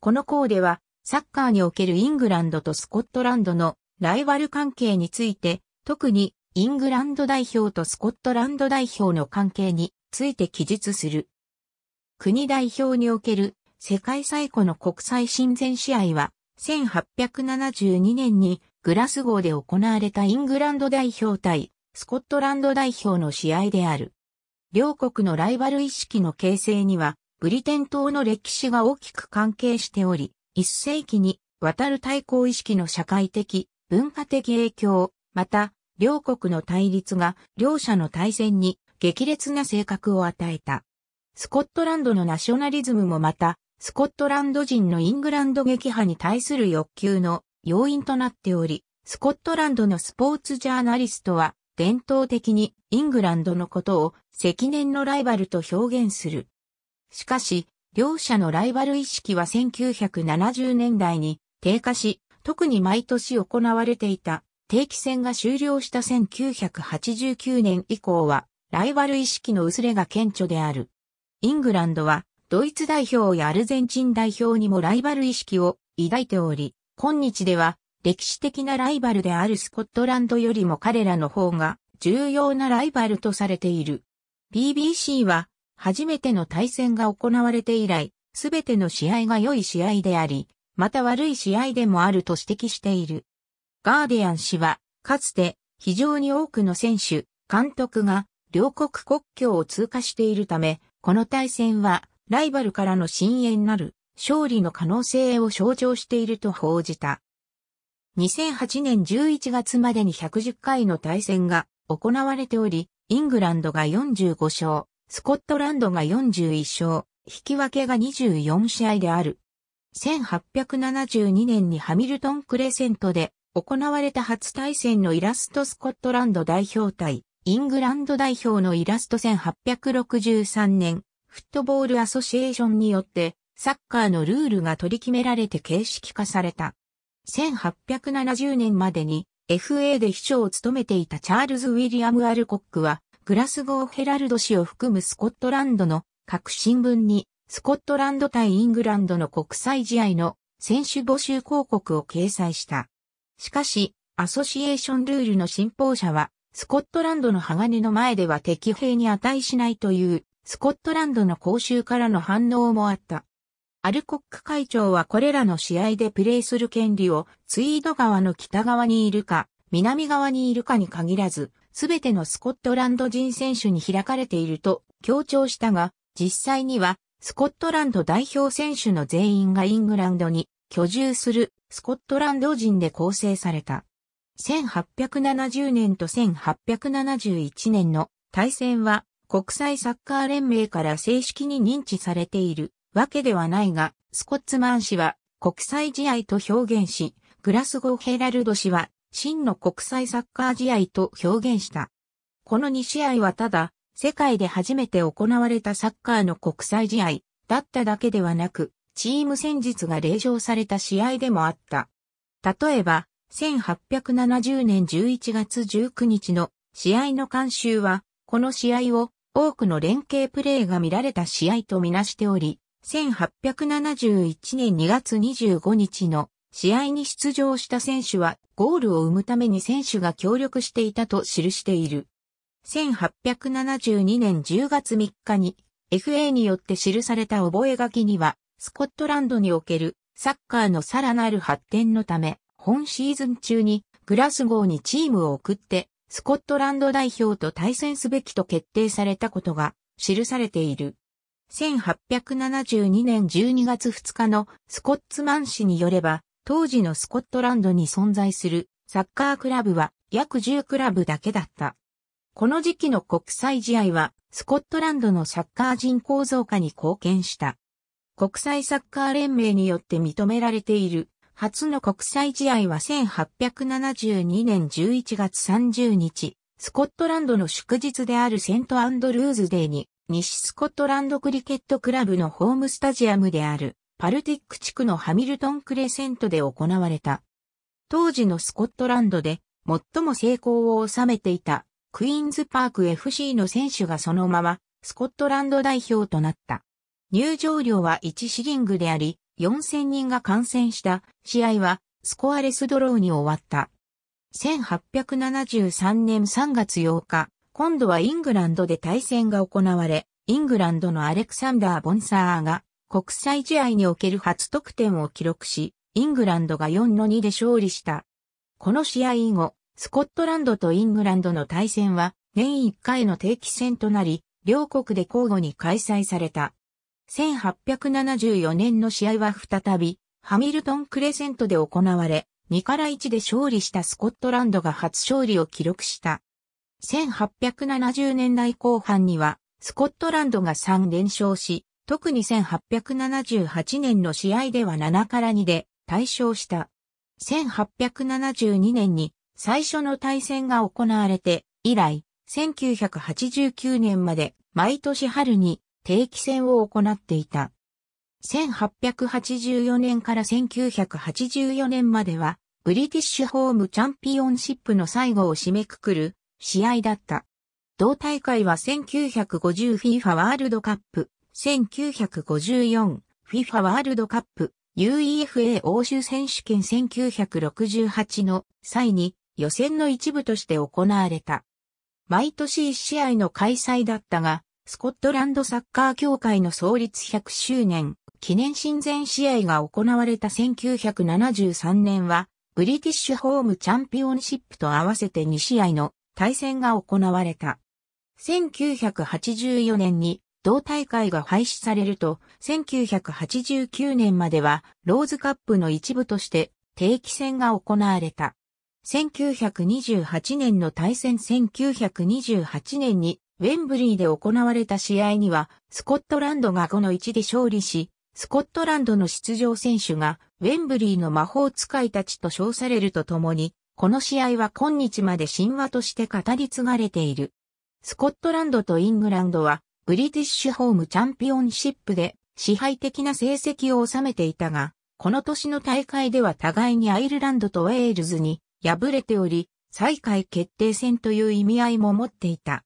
この項では、サッカーにおけるイングランドとスコットランドのライバル関係について、特にイングランド代表とスコットランド代表の関係について記述する。国代表における世界最古の国際親善試合は、1872年にグラスゴーで行われたイングランド代表対スコットランド代表の試合である。両国のライバル意識の形成にはブリテン島の歴史が大きく関係しており、一世紀にわたる対抗意識の社会的、文化的影響、また、両国の対立が両者の対戦に激烈な性格を与えた。スコットランドのナショナリズムもまた、スコットランド人のイングランド撃破に対する欲求の要因となっており、スコットランドのスポーツジャーナリストは伝統的にイングランドのことを積年のライバルと表現する。しかし、両者のライバル意識は1970年代に低下し、特に毎年行われていた定期戦が終了した1989年以降は、ライバル意識の薄れが顕著である。イングランドは、ドイツ代表やアルゼンチン代表にもライバル意識を抱いており、今日では歴史的なライバルであるスコットランドよりも彼らの方が重要なライバルとされている。BBC は初めての対戦が行われて以来、すべての試合が良い試合であり、また悪い試合でもあると指摘している。ガーディアン氏は、かつて非常に多くの選手、監督が両国国境を通過しているため、この対戦はライバルからの深淵なる勝利の可能性を象徴していると報じた。2008年11月までに110回の対戦が行われており、イングランドが45勝、スコットランドが41勝、引き分けが24試合である。1872年にハミルトン・クレセントで行われた初対戦のイラストスコットランド代表対イングランド代表のイラスト1863年フットボールアソシエーションによってサッカーのルールが取り決められて形式化された。1870年までに FA で秘書を務めていたチャールズ・ウィリアム・アルコックはグラスゴーヘラルド氏を含むスコットランドの各新聞に、スコットランド対イングランドの国際試合の選手募集広告を掲載した。しかし、アソシエーションルールの信奉者は、スコットランドの鋼の前では敵兵に値しないという、スコットランドの講習からの反応もあった。アルコック会長はこれらの試合でプレーする権利をツイード川の北側にいるか、南側にいるかに限らず、すべてのスコットランド人選手に開かれていると強調したが、実際にはスコットランド代表選手の全員がイングランドに居住するスコットランド人で構成された。1870年と1871年の対戦は国際サッカー連盟から正式に認知されているわけではないが、スコッツマン氏は国際試合と表現し、グラスゴーヘラルド氏は真の国際サッカー試合と表現した。この2試合はただ、世界で初めて行われたサッカーの国際試合だっただけではなく、チーム戦術が例上された試合でもあった。例えば、1870年11月19日の試合の監修は、この試合を多くの連携プレーが見られた試合とみなしており、1871年2月25日の試合に出場した選手はゴールを生むために選手が協力していたと記している。1872年10月3日に FA によって記された覚書には、スコットランドにおけるサッカーのさらなる発展のため、本シーズン中にグラスゴーにチームを送って、スコットランド代表と対戦すべきと決定されたことが記されている。1872年12月2日のスコッツマン氏によれば、当時のスコットランドに存在するサッカークラブは約10クラブだけだった。この時期の国際試合はスコットランドのサッカー人口増加に貢献した。国際サッカー連盟によって認められている初の国際試合は1872年11月30日、スコットランドの祝日であるセントアンドルーズデーに西スコットランドクリケットクラブのホームスタジアムであるパルティック地区のハミルトン・クレセントで行われた。当時のスコットランドで最も成功を収めていたクイーンズパーク FC の選手がそのままスコットランド代表となった。入場料は1シリングであり、4000人が観戦した試合はスコアレスドローに終わった。1873年3月8日、今度はイングランドで対戦が行われ、イングランドのアレクサンダー・ボンサーが国際試合における初得点を記録し、イングランドが4の2で勝利した。この試合以後、スコットランドとイングランドの対戦は年1回の定期戦となり、両国で交互に開催された。1874年の試合は再び、ハミルトンクレセントで行われ、2から1で勝利したスコットランドが初勝利を記録した。1870年代後半には、スコットランドが3連勝し、特に1878年の試合では7から2で大勝した。1872年に最初の対戦が行われて以来、1989年まで毎年春に定期戦を行っていた。1884年から1984年までは、ブリティッシュホームチャンピオンシップの最後を締めくくる試合だった。同大会は 1950FIFA ワールドカップ1954、FIFA ワールドカップ、UEFA 欧州選手権1968の際に予選の一部として行われた。毎年1試合の開催だったが、スコットランドサッカー協会の創立100周年記念親善試合が行われた1973年は、ブリティッシュホームチャンピオンシップと合わせて2試合の対戦が行われた。1984年に同大会が廃止されると、1989年まではローズカップの一部として定期戦が行われた。1928年の対戦1928年にウェンブリーで行われた試合にはスコットランドが5の1で勝利し、スコットランドの出場選手がウェンブリーの魔法使いたちと称されるとともに、この試合は今日まで神話として語り継がれている。スコットランドとイングランドはブリティッシュホームチャンピオンシップで支配的な成績を収めていたが、この年の大会では互いにアイルランドとウェールズに敗れており、再開決定戦という意味合いも持っていた。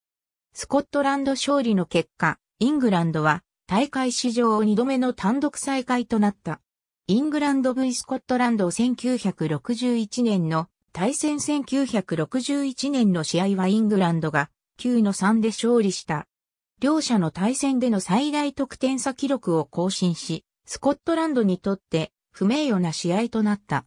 スコットランド勝利の結果、イングランドは大会史上2度目の単独再開となった。イングランド V スコットランド1961年の対戦1961年の試合はイングランドが9の3で勝利した。両者の対戦での最大得点差記録を更新し、スコットランドにとって不名誉な試合となった。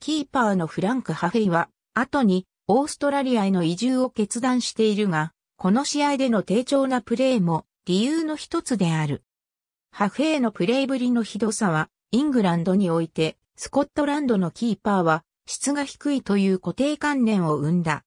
キーパーのフランク・ハフェイは、後にオーストラリアへの移住を決断しているが、この試合での低調なプレーも理由の一つである。ハフェイのプレイぶりのひどさは、イングランドにおいて、スコットランドのキーパーは質が低いという固定観念を生んだ。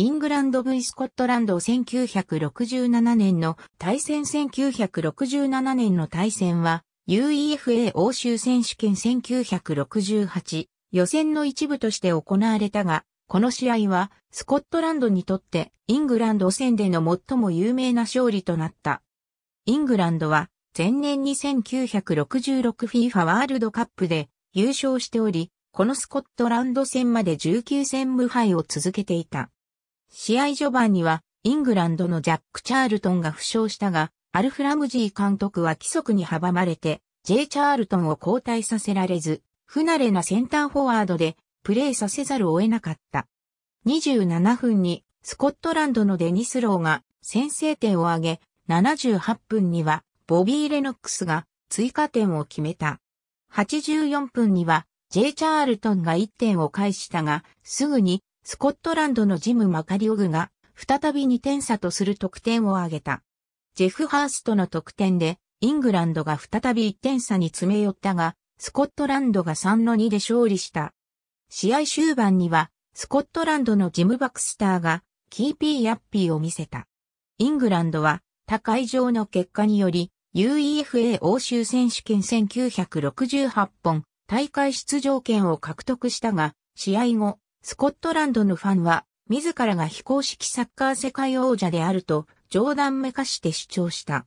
イングランド V スコットランド1967年の対戦1967年の対戦は UEFA 欧州選手権1968予選の一部として行われたが、この試合はスコットランドにとってイングランド戦での最も有名な勝利となった。イングランドは前年に 1966FIFA ワールドカップで優勝しており、このスコットランド戦まで19戦無敗を続けていた。試合序盤には、イングランドのジャック・チャールトンが負傷したが、アルフラムジー監督は規則に阻まれて、J. チャールトンを交代させられず、不慣れなセンターフォワードで、プレーさせざるを得なかった。27分に、スコットランドのデニスローが先制点を挙げ、78分には、ボビー・レノックスが追加点を決めた。84分には、J. チャールトンが1点を返したが、すぐにスコットランドのジム・マカリオグが、再び2点差とする得点を挙げた。ジェフ・ハーストの得点で、イングランドが再び1点差に詰め寄ったが、スコットランドが3の2で勝利した。試合終盤には、スコットランドのジム・バクスターが、キーピー・ヤッピーを見せた。イングランドは、他会場の結果により、UEFA 欧州選手権1968本、大会出場権を獲得したが、試合後、スコットランドのファンは、自らが非公式サッカー世界王者であると、冗談めかして主張した。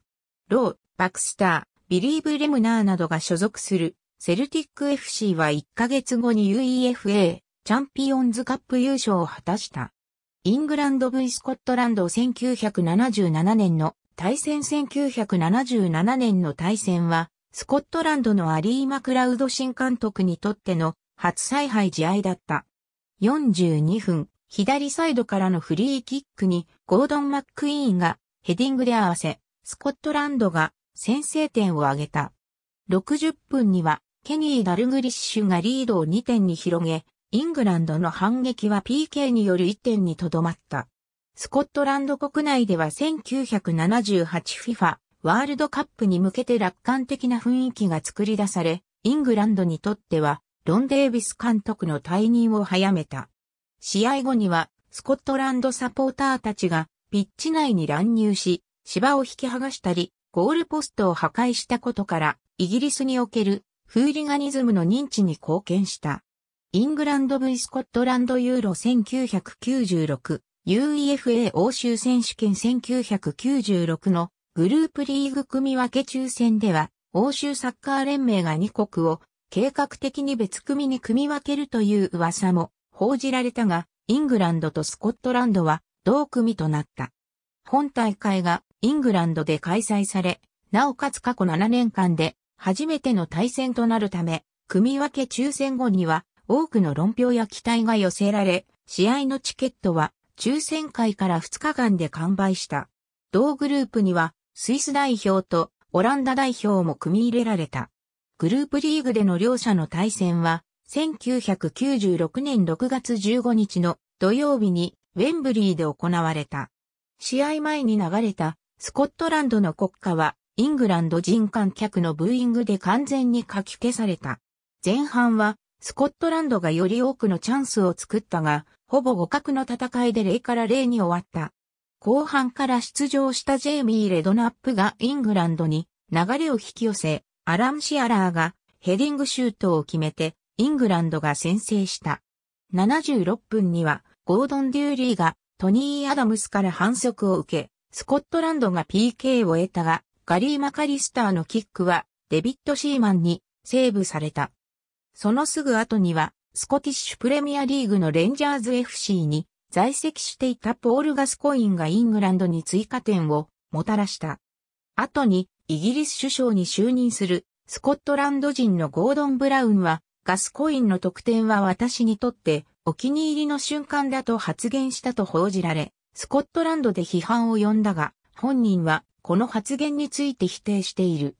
ロー、バクスター、ビリーブ・レムナーなどが所属する、セルティック FC は1ヶ月後に UEFA、チャンピオンズカップ優勝を果たした。イングランド V スコットランド1977年の対戦1977年の対戦は、スコットランドのアリー・マクラウド新監督にとっての初采配試合だった。42分、左サイドからのフリーキックにゴードン・マックイーンがヘディングで合わせ、スコットランドが先制点を挙げた。60分にはケニー・ダルグリッシュがリードを2点に広げ、イングランドの反撃は PK による1点にとどまった。スコットランド国内では 1978FIFA ワールドカップに向けて楽観的な雰囲気が作り出され、イングランドにとってはロン・デイビス監督の退任を早めた。試合後には、スコットランドサポーターたちが、ピッチ内に乱入し、芝を引き剥がしたり、ゴールポストを破壊したことから、イギリスにおけるフーリガニズムの認知に貢献した。イングランド V スコットランドユーロ1996 UEFA 欧州選手権1996のグループリーグ組分け抽選では、欧州サッカー連盟が2国を計画的に別組に組み分けるという噂も報じられたが、イングランドとスコットランドは同組となった。本大会がイングランドで開催され、なおかつ過去7年間で初めての対戦となるため、組分け抽選後には多くの論評や期待が寄せられ、試合のチケットは抽選会から2日間で完売した。同グループにはスイス代表とオランダ代表も組み入れられた。グループリーグでの両者の対戦は、1996年6月15日の土曜日にウェンブリーで行われた。試合前に流れたスコットランドの国歌はイングランド人観客のブーイングで完全にかき消された。前半はスコットランドがより多くのチャンスを作ったが、ほぼ互角の戦いで0から0に終わった。後半から出場したジェイミー・レドナップがイングランドに流れを引き寄せ、アラン・シアラーがヘディングシュートを決めて、イングランドが先制した。76分には、ゴードン・デューリーがトニー・アダムスから反則を受け、スコットランドが PK を得たが、ガリー・マカリスターのキックはデビット・シーマンにセーブされた。そのすぐ後には、スコティッシュプレミアリーグのレンジャーズ FC に在籍していたポール・ガスコインがイングランドに追加点をもたらした。後にイギリス首相に就任するスコットランド人のゴードン・ブラウンはガスコインの特典は私にとってお気に入りの瞬間だと発言したと報じられ、スコットランドで批判を呼んだが、本人はこの発言について否定している。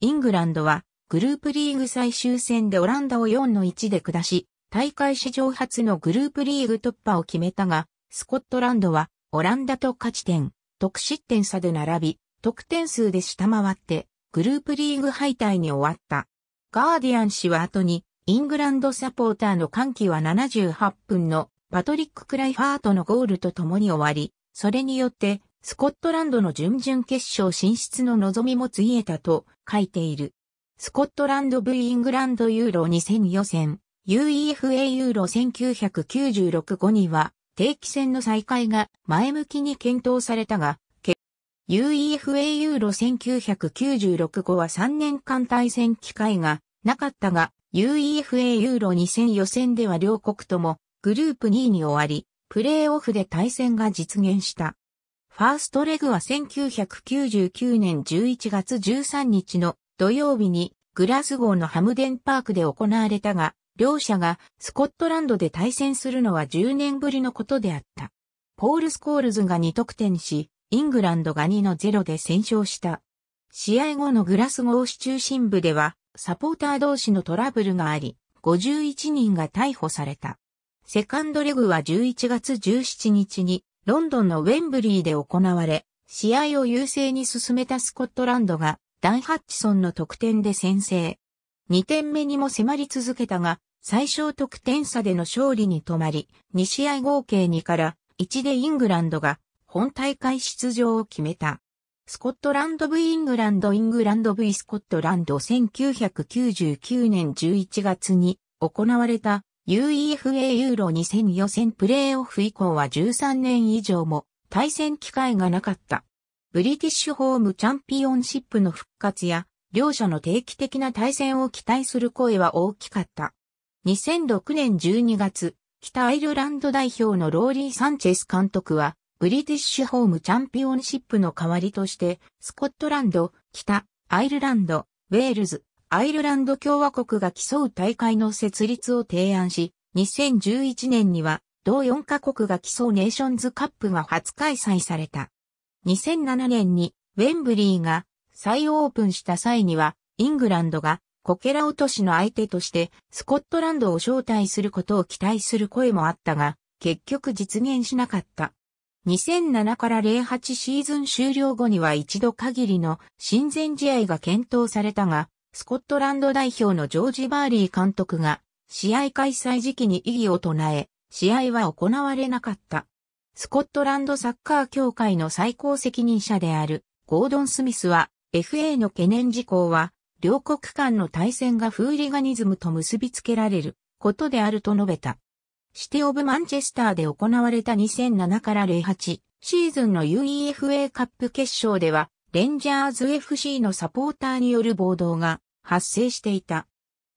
イングランドはグループリーグ最終戦でオランダを4の1で下し、大会史上初のグループリーグ突破を決めたが、スコットランドはオランダと勝ち点、得失点差で並び、得点数で下回って、グループリーグ敗退に終わった。ガーディアン氏は後に、イングランドサポーターの歓喜は78分のパトリック・クライファートのゴールと共に終わり、それによってスコットランドの準々決勝進出の望みもついえたと書いている。スコットランド V イングランドユーロ2000予選 UEFA ユーロ1996後には定期戦の再開が前向きに検討されたが、UEFA ユーロ1996後は3年間対戦機会がなかったが、UEFA ユーロ2000予選では両国ともグループ2位に終わり、プレーオフで対戦が実現した。ファーストレグは1999年11月13日の土曜日にグラスゴーのハムデンパークで行われたが、両者がスコットランドで対戦するのは10年ぶりのことであった。ポール・スコールズが2得点し、イングランドが2の0で戦勝した。試合後のグラスゴー市中心部では、サポーター同士のトラブルがあり、51人が逮捕された。セカンドレグは11月17日に、ロンドンのウェンブリーで行われ、試合を優勢に進めたスコットランドが、ダン・ハッチソンの得点で先制。2点目にも迫り続けたが、最小得点差での勝利に止まり、2試合合計2から1でイングランドが本大会出場を決めた。スコットランド V イングランドイングランド V スコットランド1999年11月に行われた UEFA ユーロ2000予選プレーオフ以降は13年以上も対戦機会がなかった。ブリティッシュホームチャンピオンシップの復活や両者の定期的な対戦を期待する声は大きかった。2006年12月、北アイルランド代表のローリー・サンチェス監督は、ブリティッシュホームチャンピオンシップの代わりとして、スコットランド、北、アイルランド、ウェールズ、アイルランド共和国が競う大会の設立を提案し、2011年には、同4カ国が競うネーションズカップが初開催された。2007年に、ウェンブリーが再オープンした際には、イングランドがこけら落としの相手として、スコットランドを招待することを期待する声もあったが、結局実現しなかった。2007から08シーズン終了後には一度限りの親善試合が検討されたが、スコットランド代表のジョージ・バーリー監督が、試合開催時期に異議を唱え、試合は行われなかった。スコットランドサッカー協会の最高責任者である、ゴードン・スミスは、FA の懸念事項は、両国間の対戦がフーリガニズムと結びつけられることであると述べた。シティオブマンチェスターで行われた2007から08シーズンの UEFA カップ決勝では、レンジャーズ FC のサポーターによる暴動が発生していた。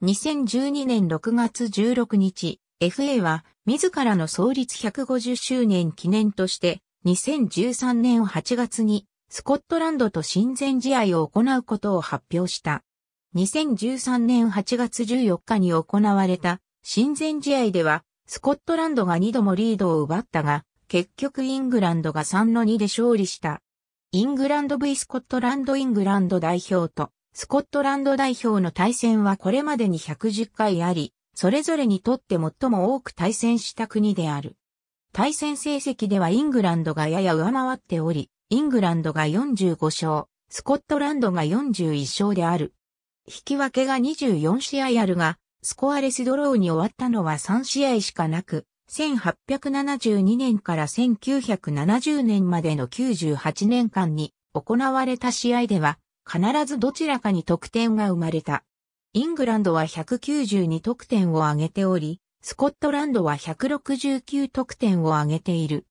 2012年6月16日、FA は自らの創立150周年記念として2013年8月にスコットランドと親善試合を行うことを発表した。2013年8月14日に行われた親善試合ではスコットランドが2度もリードを奪ったが、結局イングランドが3の2で勝利した。イングランド V スコットランドイングランド代表とスコットランド代表の対戦はこれまでに110回あり、それぞれにとって最も多く対戦した国である。対戦成績ではイングランドがやや上回っており、イングランドが45勝、スコットランドが41勝である。引き分けが24試合あるが、スコアレスドローに終わったのは3試合しかなく、1872年から1970年までの98年間に行われた試合では、必ずどちらかに得点が生まれた。イングランドは192得点を挙げており、スコットランドは169得点を挙げている。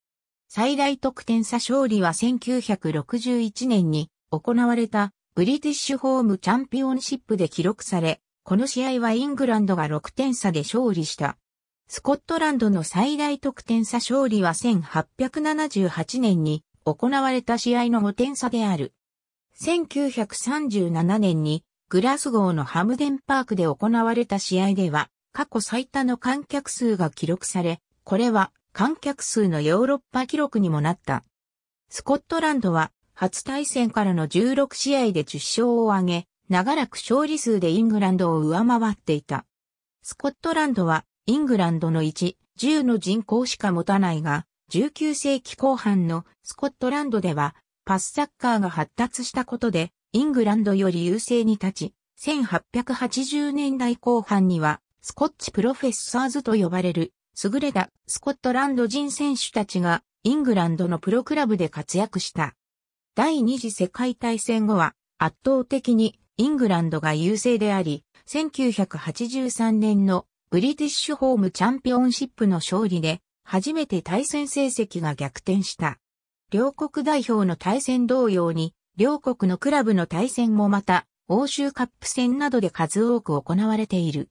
最大得点差勝利は1961年に行われたブリティッシュホームチャンピオンシップで記録され、この試合はイングランドが6点差で勝利した。スコットランドの最大得点差勝利は1878年に行われた試合の5点差である。1937年にグラスゴーのハムデンパークで行われた試合では過去最多の観客数が記録され、これは観客数のヨーロッパ記録にもなった。スコットランドは初対戦からの16試合で10勝を挙げ、長らく勝利数でイングランドを上回っていた。スコットランドはイングランドの1、10の人口しか持たないが、19世紀後半のスコットランドではパスサッカーが発達したことでイングランドより優勢に立ち、1880年代後半にはスコッチプロフェッサーズと呼ばれる優れたスコットランド人選手たちがイングランドのプロクラブで活躍した。第二次世界大戦後は圧倒的にイングランドが優勢であり、1983年のブリティッシュホームチャンピオンシップの勝利で、初めて対戦成績が逆転した。両国代表の対戦同様に、両国のクラブの対戦もまた、欧州カップ戦などで数多く行われている。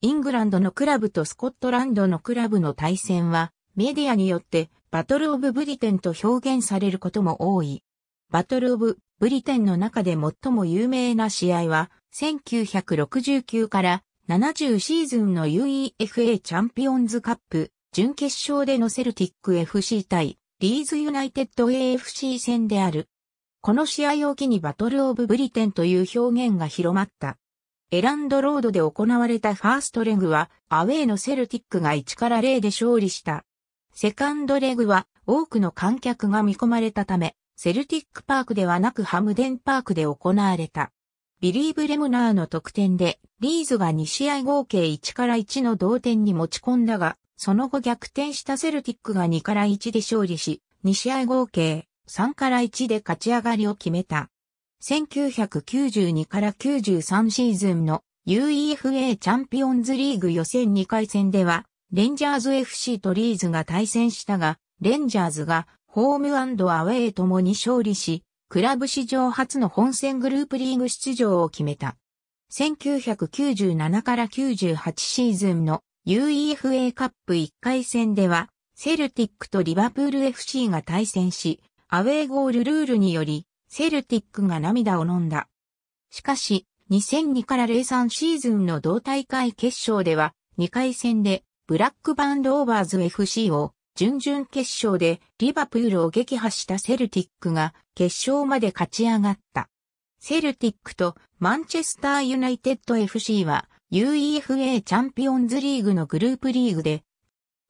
イングランドのクラブとスコットランドのクラブの対戦は、メディアによってバトルオブブリテンと表現されることも多い。バトルオブブリテンの中で最も有名な試合は、1969から70シーズンの UEFA チャンピオンズカップ準決勝でのセルティック FC 対リーズユナイテッド AFC 戦である。この試合を機にバトルオブブリテンという表現が広まった。エランドロードで行われたファーストレグはアウェーのセルティックが1から0で勝利した。セカンドレグは多くの観客が見込まれたため、セルティックパークではなくハムデンパークで行われた。ビリー・ブレムナーの得点で、リーズが2試合合計1から1の同点に持ち込んだが、その後逆転したセルティックが2から1で勝利し、2試合合計3から1で勝ち上がりを決めた。1992から93シーズンの UEFA チャンピオンズリーグ予選2回戦では、レンジャーズ FC とリーズが対戦したが、レンジャーズがホームアウェイともに勝利し、クラブ史上初の本戦グループリーグ出場を決めた。1997から98シーズンの UEFA カップ1回戦では、セルティックとリバプール FC が対戦し、アウェーゴールルールにより、セルティックが涙を飲んだ。しかし、2002から03シーズンの同大会決勝では、2回戦で、ブラックバンドオーバーズ FC を準々決勝でリバプールを撃破したセルティックが決勝まで勝ち上がった。セルティックとマンチェスターユナイテッド FC は UEFA チャンピオンズリーグのグループリーグで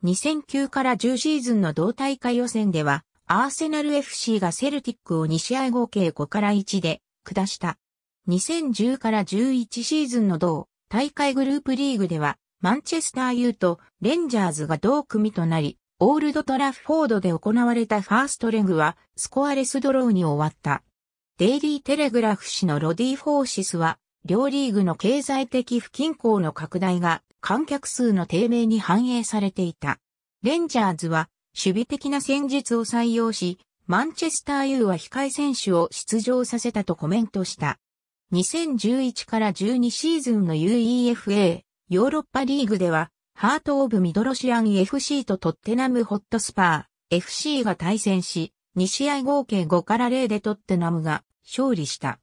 2009から10シーズンの同大会予選ではアーセナル FC がセルティックを2試合合計5から1で下した。2010から11シーズンの同大会グループリーグではマンチェスター U とレンジャーズが同組となりオールドトラフォードで行われたファーストレグはスコアレスドローに終わった。デイリーテレグラフ氏のロディ・フォーシスは、両リーグの経済的不均衡の拡大が観客数の低迷に反映されていた。レンジャーズは守備的な戦術を採用し、マンチェスター U は控え選手を出場させたとコメントした。2011から12シーズンの UEFA ヨーロッパリーグではハート・オブ・ミドロシアン FC とトッテナム・ホットスパー FC が対戦し、2試合合計5から0でトッテナムが勝利した。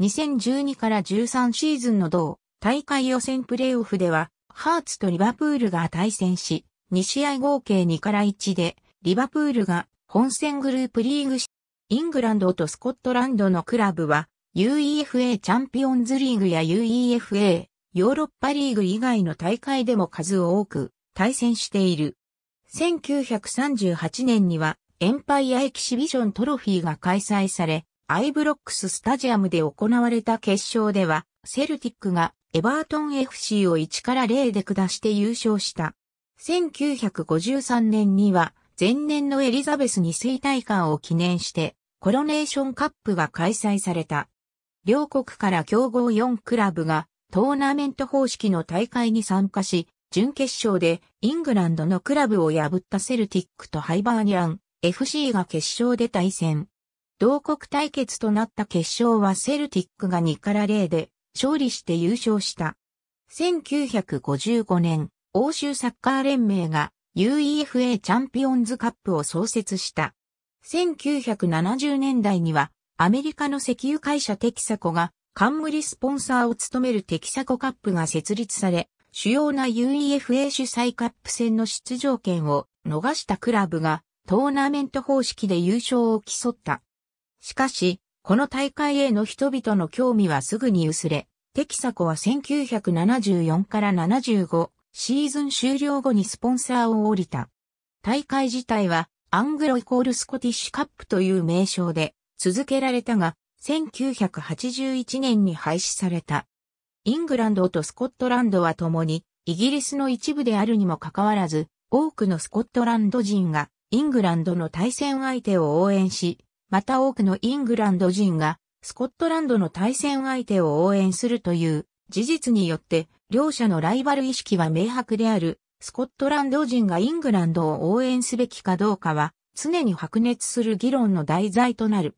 2012から13シーズンの同大会予選プレーオフでは、ハーツとリバプールが対戦し、2試合合計2から1で、リバプールが本戦グループリーグ、イングランドとスコットランドのクラブは、UEFA チャンピオンズリーグや UEFA ヨーロッパリーグ以外の大会でも数多く対戦している。1938年にはエンパイアエキシビジョントロフィーが開催され、アイブロックススタジアムで行われた決勝では、セルティックがエバートン FC を1から0で下して優勝した。1953年には、前年のエリザベスに水大会を記念して、コロネーションカップが開催された。両国から競合4クラブがトーナメント方式の大会に参加し、準決勝でイングランドのクラブを破ったセルティックとハイバーニャン FC が決勝で対戦。同国対決となった決勝はセルティックが2から0で勝利して優勝した。1955年、欧州サッカー連盟が UEFA チャンピオンズカップを創設した。1970年代にはアメリカの石油会社テキサコが冠スポンサーを務めるテキサコカップが設立され、主要な UEFA 主催カップ戦の出場権を逃したクラブがトーナメント方式で優勝を競った。しかし、この大会への人々の興味はすぐに薄れ、テキサコは1974から75シーズン終了後にスポンサーを降りた。大会自体はアングロイコールスコティッシュカップという名称で続けられたが、1981年に廃止された。イングランドとスコットランドは共にイギリスの一部であるにもかかわらず、多くのスコットランド人がイングランドの対戦相手を応援し、また多くのイングランド人がスコットランドの対戦相手を応援するという事実によって両者のライバル意識は明白であるスコットランド人がイングランドを応援すべきかどうかは常に白熱する議論の題材となる。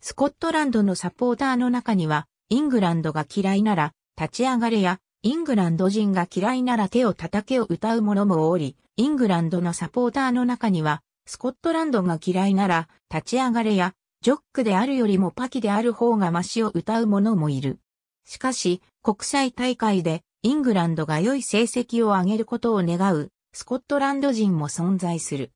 スコットランドのサポーターの中には、イングランドが嫌いなら、立ち上がれや、イングランド人が嫌いなら手を叩けを歌う者もおり、イングランドのサポーターの中には、スコットランドが嫌いなら、立ち上がれや、ジョックであるよりもパキである方がマシを歌う者もいる。しかし、国際大会で、イングランドが良い成績を上げることを願う、スコットランド人も存在する。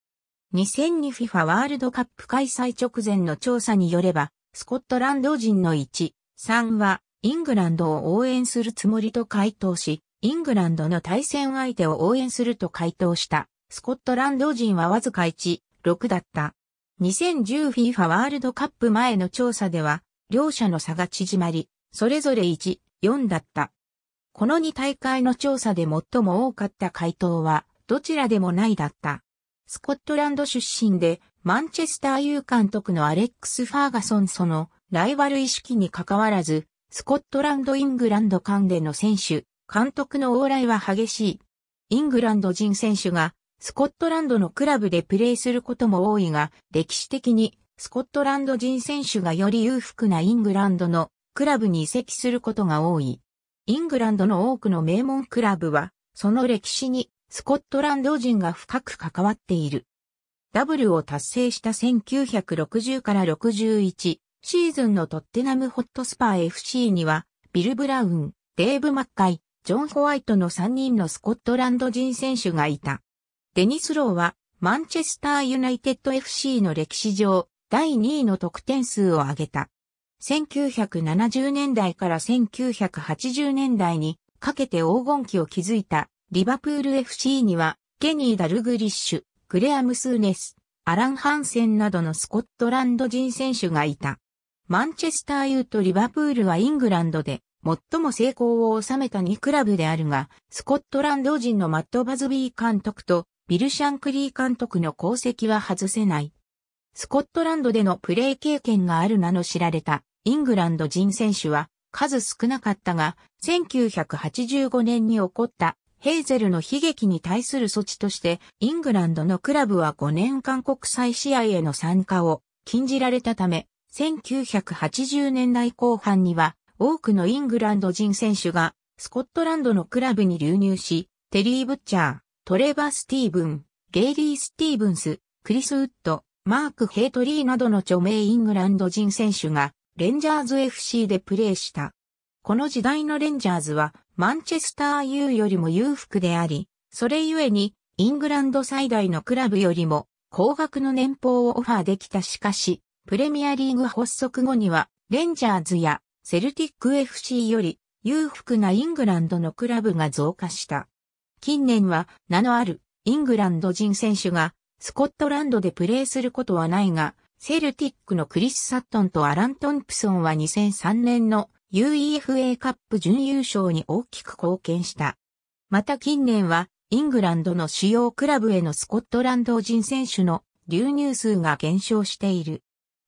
2002FIFA ワールドカップ開催直前の調査によれば、スコットランド人の1、3は、イングランドを応援するつもりと回答し、イングランドの対戦相手を応援すると回答した。スコットランド人はわずか1、6だった。2010FIFA ワールドカップ前の調査では、両者の差が縮まり、それぞれ1、4だった。この2大会の調査で最も多かった回答は、どちらでもないだった。スコットランド出身で、マンチェスター U 監督のアレックス・ファーガソンそのライバル意識に関わらず、スコットランド・イングランド間での選手、監督の往来は激しい。イングランド人選手がスコットランドのクラブでプレーすることも多いが、歴史的にスコットランド人選手がより裕福なイングランドのクラブに移籍することが多い。イングランドの多くの名門クラブは、その歴史にスコットランド人が深く関わっている。ダブルを達成した1960から61シーズンのトッテナムホットスパー FC には、ビル・ブラウン、デーブ・マッカイ、ジョン・ホワイトの3人のスコットランド人選手がいた。デニス・ローは、マンチェスター・ユナイテッド FC の歴史上、第2位の得点数を上げた。1970年代から1980年代にかけて黄金期を築いたリバプール FC には、ケニー・ダルグリッシュ、クレアム・スーネス、アラン・ハンセンなどのスコットランド人選手がいた。マンチェスターユーとリバプールはイングランドで最も成功を収めた2クラブであるが、スコットランド人のマット・バズビー監督とビル・シャンクリー監督の功績は外せない。スコットランドでのプレー経験がある名の知られたイングランド人選手は数少なかったが、1985年に起こったヘイゼルの悲劇に対する措置として、イングランドのクラブは5年間国際試合への参加を禁じられたため、1980年代後半には多くのイングランド人選手がスコットランドのクラブに流入し、テリー・ブッチャー、トレバー・スティーブン、ゲイリー・スティーブンス、クリス・ウッド、マーク・ヘイトリーなどの著名イングランド人選手がレンジャーズ FC でプレーした。この時代のレンジャーズはマンチェスター U よりも裕福であり、それゆえに、イングランド最大のクラブよりも、高額の年俸をオファーできたしかし、プレミアリーグ発足後には、レンジャーズやセルティック FC より裕福なイングランドのクラブが増加した。近年は名のあるイングランド人選手がスコットランドでプレーすることはないが、セルティックのクリス・サットンとアラン・トンプソンは2003年の UEFA カップ準優勝に大きく貢献した。また近年は、イングランドの主要クラブへのスコットランド人選手の流入数が減少している。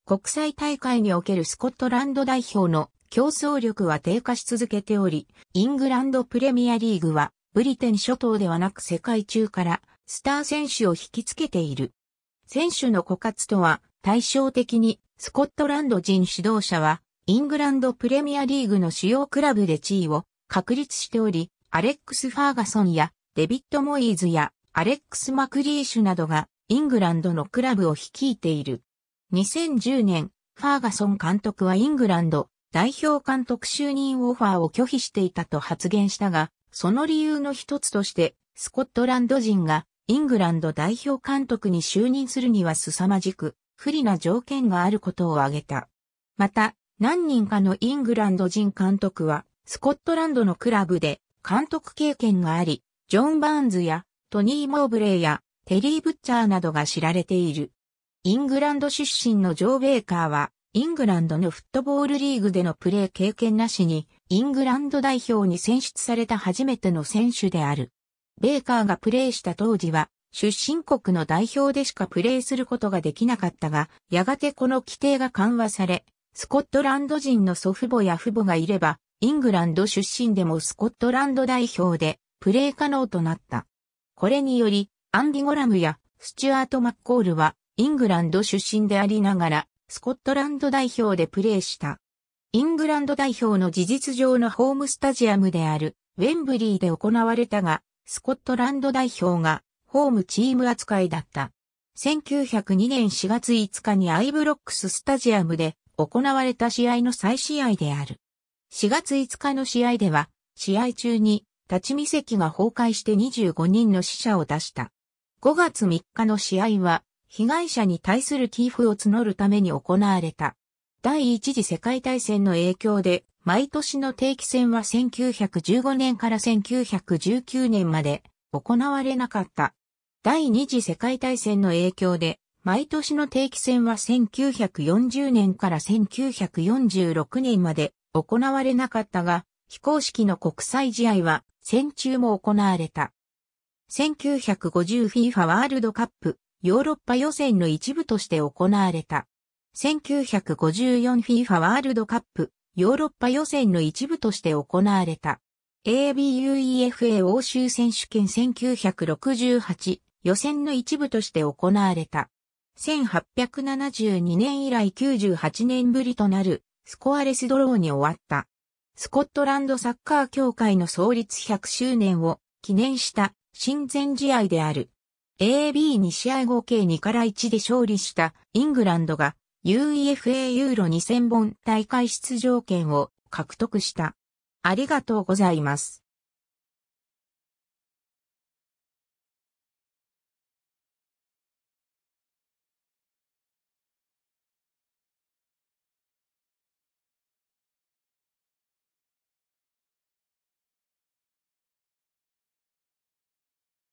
国際大会におけるスコットランド代表の競争力は低下し続けており、イングランドプレミアリーグは、ブリテン諸島ではなく世界中からスター選手を引きつけている。選手の枯渇とは対照的にスコットランド人指導者はイングランドプレミアリーグの主要クラブで地位を確立しており、アレックス・ファーガソンやデビッド・モイーズやアレックス・マクリーシュなどがイングランドのクラブを率いている。2010年、ファーガソン監督はイングランド代表監督就任オファーを拒否していたと発言したが、その理由の一つとして、スコットランド人がイングランド代表監督に就任するには凄まじく不利な条件があることを挙げた。また、何人かのイングランド人監督は、スコットランドのクラブで監督経験があり、ジョン・バーンズやトニー・モーブレイやテリー・ブッチャーなどが知られている。イングランド出身のジョー・ベイカーは、イングランドのフットボールリーグでのプレー経験なしに、イングランド代表に選出された初めての選手である。ベイカーがプレーした当時は、出身国の代表でしかプレーすることができなかったが、やがてこの規定が緩和され、スコットランド人の祖父母や父母がいれば、イングランド出身でもスコットランド代表でプレー可能となった。これにより、アンディ・ゴラムやスチュアート・マッコールはイングランド出身でありながら、スコットランド代表でプレーした。イングランド代表の事実上のホームスタジアムであるウェンブリーで行われたが、スコットランド代表がホームチーム扱いだった。1902年4月5日にアイブロックススタジアムで行われた試合の再試合である。4月5日の試合では、試合中に立ち見席が崩壊して25人の死者を出した。5月3日の試合は、被害者に対する寄付を募るために行われた。第一次世界大戦の影響で、毎年の定期戦は1915年から1919年まで行われなかった。第二次世界大戦の影響で、毎年の定期戦は1940年から1946年まで行われなかったが、非公式の国際試合は戦中も行われた。1950FIFA ワールドカップヨーロッパ予選の一部として行われた。1954FIFA ワールドカップヨーロッパ予選の一部として行われた。ABUEFA 欧州選手権1968予選の一部として行われた。1872年以来98年ぶりとなるスコアレスドローに終わった。スコットランドサッカー協会の創立100周年を記念した親善試合である。AB2 試合合計2から1で勝利したイングランドが UEFA ユーロ2000本大会出場権を獲得した。ありがとうございます。